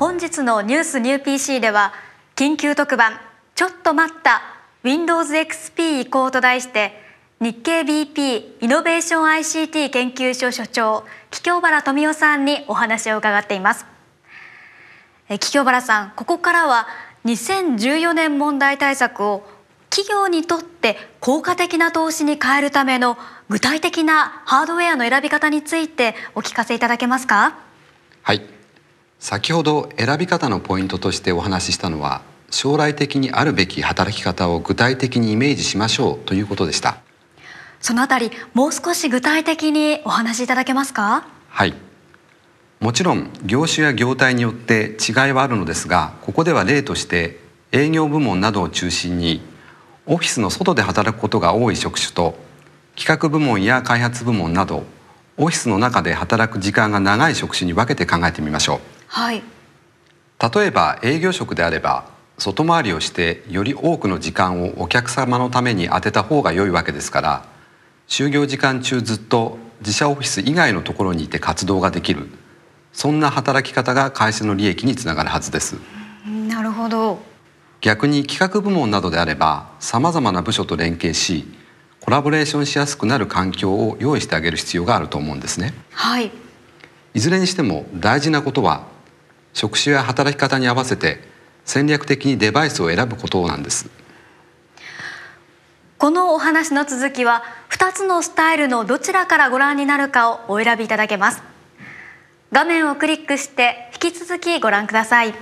本日のニュースニュー PC では緊急特番ちょっと待った Windows XP 移行と題して日経 BP イノベーション ICT 研究所所長桔梗原富夫さんにお話を伺っています桔梗原さんここからは2014年問題対策を企業にとって効果的な投資に変えるための具体的なハードウェアの選び方についてお聞かせいただけますかはい先ほど選び方のポイントとしてお話ししたのは将来的にあるべき働き方を具体的にイメージしましょうということでしたそのあたりもう少し具体的にお話しいただけますかはいもちろん業種や業態によって違いはあるのですがここでは例として営業部門などを中心にオフィスの外で働くことが多い職種と企画部門や開発部門などオフィスの中で働く時間が長い職種に分けて考えてみましょうはい、例えば営業職であれば外回りをしてより多くの時間をお客様のために充てた方が良いわけですから就業時間中ずっと自社オフィス以外のところにいて活動ができるそんな働き方が会社の利益につながるはずです。なるほど逆に企画部門などであればさまざまな部署と連携しコラボレーションしやすくなる環境を用意してあげる必要があると思うんですね。はい、いずれにしても大事なことは職種や働き方に合わせて戦略的にデバイスを選ぶことなんですこのお話の続きは2つのスタイルのどちらからご覧になるかをお選びいただけます画面をクリックして引き続きご覧ください